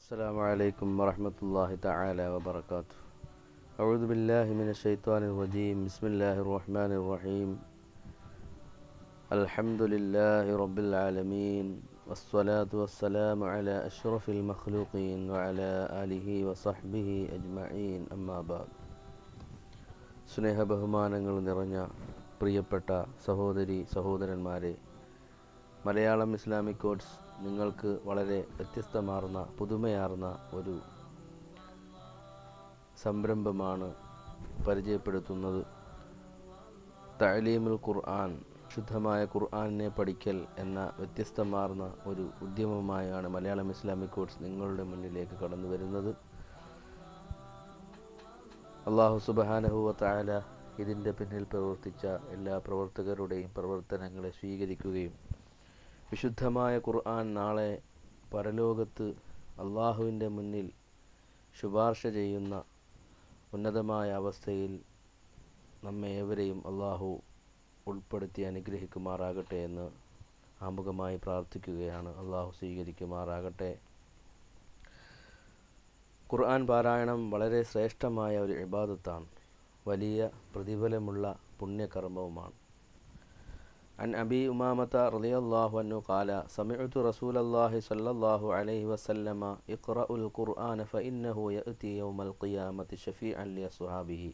السلام عليكم ورحمة الله تعالى وبركاته أعوذ بالله من الشيطان الرجيم بسم الله الرحمن الرحيم الحمد لله رب العالمين والصلاة والسلام على أشرف المخلوقين وعلى آله وصحبه أجمعين أما بعد സ്നേഹബഹുമാനങ്ങൾ നിറഞ്ഞ പ്രിയപ്പെട്ട സഹോദരി സഹോദരന്മാരെ മലയാളം ഇസ്ലാമിക് കോഡ്സ് നിങ്ങൾക്ക് വളരെ വ്യത്യസ്തമാർന്ന പുതുമയാർന്ന ഒരു സംരംഭമാണ് പരിചയപ്പെടുത്തുന്നത് തലീമുൽ ഖുർആൻ ശുദ്ധമായ ഖുർആാനിനെ പഠിക്കൽ എന്ന വ്യത്യസ്തമാർന്ന ഒരു ഉദ്യമമായാണ് മലയാളം ഇസ്ലാമിക് കോഡ്സ് നിങ്ങളുടെ മുന്നിലേക്ക് കടന്നു വരുന്നത് അള്ളാഹു സുബാനഹുവ താല ഇതിൻ്റെ പിന്നിൽ പ്രവർത്തിച്ച എല്ലാ പ്രവർത്തകരുടെയും പ്രവർത്തനങ്ങളെ സ്വീകരിക്കുകയും വിശുദ്ധമായ ഖുർആൻ നാളെ പരലോകത്ത് അള്ളാഹുവിൻ്റെ മുന്നിൽ ശുപാർശ ചെയ്യുന്ന ഉന്നതമായ അവസ്ഥയിൽ നമ്മെ ഏവരെയും അള്ളാഹു ഉൾപ്പെടുത്തി അനുഗ്രഹിക്കുമാറാകട്ടെ എന്ന് ആമുഖമായി പ്രാർത്ഥിക്കുകയാണ് അള്ളാഹു സ്വീകരിക്കുമാറാകട്ടെ ഖുർആൻ പാരായണം വളരെ ശ്രേഷ്ഠമായ ഒരു ഇബാദത്താണ് വലിയ പ്രതിഫലമുള്ള പുണ്യകർമ്മവുമാണ് عن أبي أمامة رضي الله عنه قال سمعت رسول الله صلى الله عليه وسلم اقرأ القرآن فإنه يأتي يوم القيامة شفيعا لأصحابه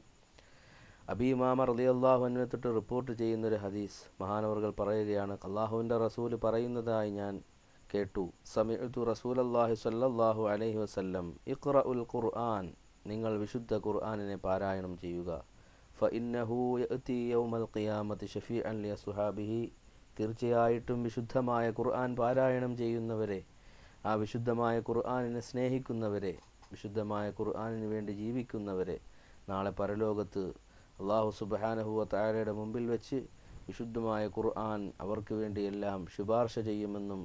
അബി ഇമാമ റളിയല്ലാഹു അൻഹു തൊട്ട് റിപ്പോർട്ട് ചെയ്യുന്നൊരു ഹദീസ് മഹാനവർകൾ പറയുകയാണ് അള്ളാഹുവിൻ്റെ റസൂൽ പറയുന്നതായി ഞാൻ കേട്ടു സമയത്തു റസൂൽ അള്ളാഹി സല്ലാഹു അലൈഹി വസ്ല്ലം ഇഖ്റ ഉൽ ഖുർആൻ നിങ്ങൾ വിശുദ്ധ ഖുർആാനിനെ പാരായണം ചെയ്യുക ഫഇന്നഹു യഅതി യൗമൽ ഖിയാമത്തി ഷഫീഅൻ ലിയസ്ഹാബിഹി തീർച്ചയായിട്ടും വിശുദ്ധമായ ഖുർആൻ പാരായണം ചെയ്യുന്നവരെ ആ വിശുദ്ധമായ ഖുർആനിനെ സ്നേഹിക്കുന്നവരെ വിശുദ്ധമായ ഖുർആനിന് വേണ്ടി ജീവിക്കുന്നവരെ നാളെ പരലോകത്ത് അള്ളാഹു സുബാനഹുവ താരയുടെ മുമ്പിൽ വെച്ച് വിശുദ്ധമായ ഖുർആൻ അവർക്ക് വേണ്ടിയെല്ലാം ശുപാർശ ചെയ്യുമെന്നും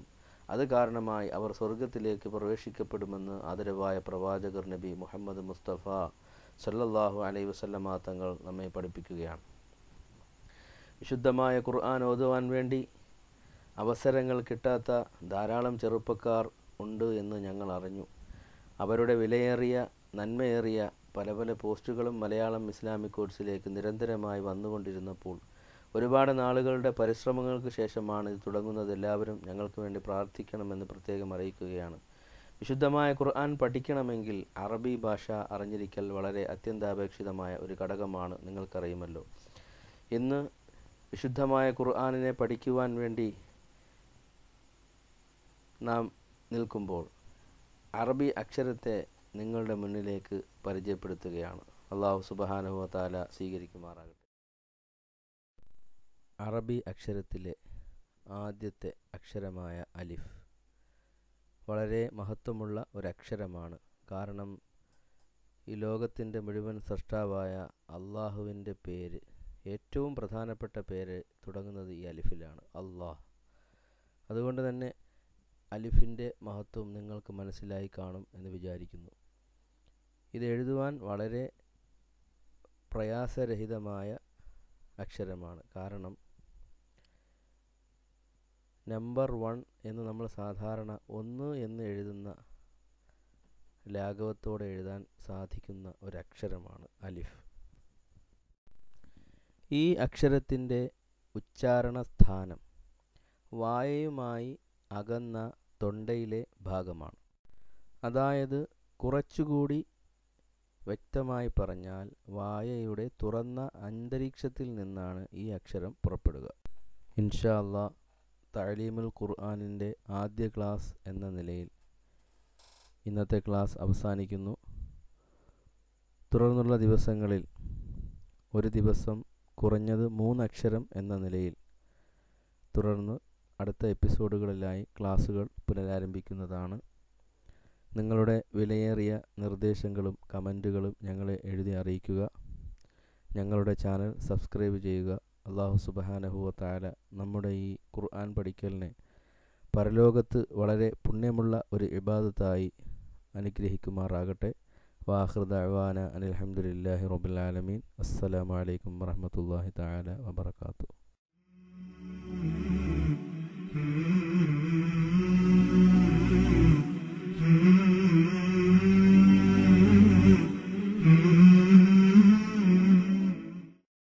അത് കാരണമായി അവർ സ്വർഗത്തിലേക്ക് പ്രവേശിക്കപ്പെടുമെന്ന് ആദരവായ പ്രവാചകർ നബി മുഹമ്മദ് മുസ്തഫ സല്ലല്ലാഹു അലൈ വസല്ലമ തങ്ങൾ നമ്മെ പഠിപ്പിക്കുകയാണ് വിശുദ്ധമായ ഖുർആൻ ഓതുവാൻ വേണ്ടി അവസരങ്ങൾ കിട്ടാത്ത ധാരാളം ചെറുപ്പക്കാർ ഉണ്ട് എന്ന് ഞങ്ങൾ അറിഞ്ഞു അവരുടെ വിലയേറിയ നന്മയേറിയ പല പല പോസ്റ്റുകളും മലയാളം ഇസ്ലാമിക് കോഴ്സിലേക്ക് നിരന്തരമായി വന്നുകൊണ്ടിരുന്നപ്പോൾ ഒരുപാട് നാളുകളുടെ പരിശ്രമങ്ങൾക്ക് ശേഷമാണ് ഇത് തുടങ്ങുന്നത് എല്ലാവരും ഞങ്ങൾക്ക് വേണ്ടി പ്രാർത്ഥിക്കണമെന്ന് പ്രത്യേകം അറിയിക്കുകയാണ് വിശുദ്ധമായ ഖുർആൻ പഠിക്കണമെങ്കിൽ അറബി ഭാഷ അറിഞ്ഞിരിക്കൽ വളരെ അത്യന്താപേക്ഷിതമായ ഒരു ഘടകമാണ് നിങ്ങൾക്കറിയുമല്ലോ ഇന്ന് വിശുദ്ധമായ ഖുർആാനിനെ പഠിക്കുവാൻ വേണ്ടി നാം നിൽക്കുമ്പോൾ അറബി അക്ഷരത്തെ നിങ്ങളുടെ മുന്നിലേക്ക് പരിചയപ്പെടുത്തുകയാണ് അള്ളാഹു സുബഹാനുഹ താല സ്വീകരിക്കുമാറാകട്ടെ അറബി അക്ഷരത്തിലെ ആദ്യത്തെ അക്ഷരമായ അലിഫ് വളരെ മഹത്വമുള്ള ഒരക്ഷരമാണ് കാരണം ഈ ലോകത്തിൻ്റെ മുഴുവൻ സൃഷ്ടാവായ അള്ളാഹുവിൻ്റെ പേര് ഏറ്റവും പ്രധാനപ്പെട്ട പേര് തുടങ്ങുന്നത് ഈ അലിഫിലാണ് അള്ളാഹ് അതുകൊണ്ട് തന്നെ അലിഫിൻ്റെ മഹത്വം നിങ്ങൾക്ക് മനസ്സിലായി കാണും എന്ന് വിചാരിക്കുന്നു ഇത് എഴുതുവാൻ വളരെ പ്രയാസരഹിതമായ അക്ഷരമാണ് കാരണം നമ്പർ വൺ എന്ന് നമ്മൾ സാധാരണ ഒന്ന് എന്ന് എഴുതുന്ന ലാഘവത്തോടെ എഴുതാൻ സാധിക്കുന്ന ഒരക്ഷരമാണ് അലിഫ് ഈ അക്ഷരത്തിൻ്റെ ഉച്ചാരണ സ്ഥാനം വായയുമായി അകന്ന തൊണ്ടയിലെ ഭാഗമാണ് അതായത് കുറച്ചുകൂടി വ്യക്തമായി പറഞ്ഞാൽ വായയുടെ തുറന്ന അന്തരീക്ഷത്തിൽ നിന്നാണ് ഈ അക്ഷരം പുറപ്പെടുക ഇൻഷാ അള്ളാഹ് തഅലീമുൽ ഖുർആാനിൻ്റെ ആദ്യ ക്ലാസ് എന്ന നിലയിൽ ഇന്നത്തെ ക്ലാസ് അവസാനിക്കുന്നു തുടർന്നുള്ള ദിവസങ്ങളിൽ ഒരു ദിവസം കുറഞ്ഞത് മൂന്നക്ഷരം എന്ന നിലയിൽ തുടർന്ന് അടുത്ത എപ്പിസോഡുകളിലായി ക്ലാസ്സുകൾ പുനരാരംഭിക്കുന്നതാണ് നിങ്ങളുടെ വിലയേറിയ നിർദ്ദേശങ്ങളും കമൻറ്റുകളും ഞങ്ങളെ എഴുതി അറിയിക്കുക ഞങ്ങളുടെ ചാനൽ സബ്സ്ക്രൈബ് ചെയ്യുക അള്ളാഹു സുബഹാനഹുവത്തായ നമ്മുടെ ഈ ഖുർആൻ പഠിക്കലിനെ പരലോകത്ത് വളരെ പുണ്യമുള്ള ഒരു ഇബാദത്തായി അനുഗ്രഹിക്കുമാറാകട്ടെ വാഹൃദാന അനിൽഹമുല്ലാഹി റബുലാലമീൻ വലൈക്കും വറഹമത്തല്ലാഹി താല വബർക്കാത്തു